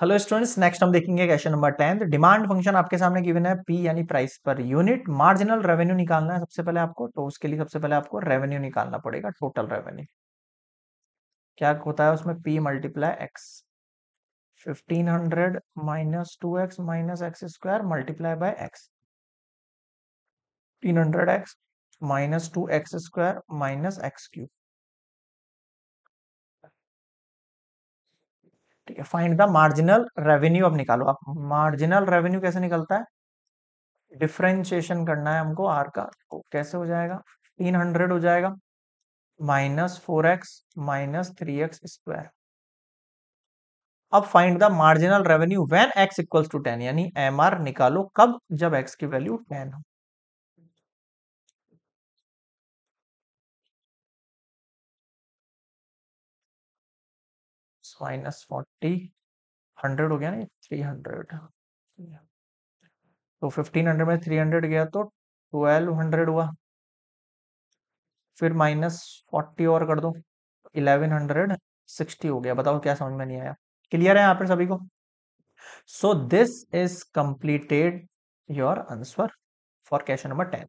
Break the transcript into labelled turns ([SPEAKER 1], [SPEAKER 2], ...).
[SPEAKER 1] hello students next हम देखेंगे question number tenth demand function आपके सामने गिवन है पी यानी price per unit marginal revenue निकालना है सबसे पहले आपको तो उसके लिए सबसे पहले आपको रेवेन्यू निकालना पड़ेगा टोटल रेवेन्यू क्या होता है उसमें P multiply X fifteen hundred minus two X minus X square multiply by X fifteen hundred X minus two X square minus X cube ठीक है फाइंड द मार्जिनल रेवेन्यू अब निकालो आप मार्जिनल रेवेन्यू कैसे निकलता है डिफ्रेंशिएशन करना है हमको आर का तो कैसे हो जाएगा तीन हंड्रेड हो जाएगा minus four X minus three X square अब find the marginal revenue when X equals to ten यानी एम निकालो कब जब एक्स की वैल्यू टेन हो
[SPEAKER 2] माइनस फोर्टी
[SPEAKER 1] हंड्रेड हो गया ना थ्री हंड्रेड तो फिफ्टीन हंड्रेड में थ्री हंड्रेड गया तो ट्वेल्व हंड्रेड हुआ फिर माइनस फोर्टी और कर दो इलेवन हंड्रेड सिक्सटी हो गया बताओ क्या समझ में नहीं आया क्लियर है यहाँ पर सभी को so this is completed your
[SPEAKER 2] answer for question number ten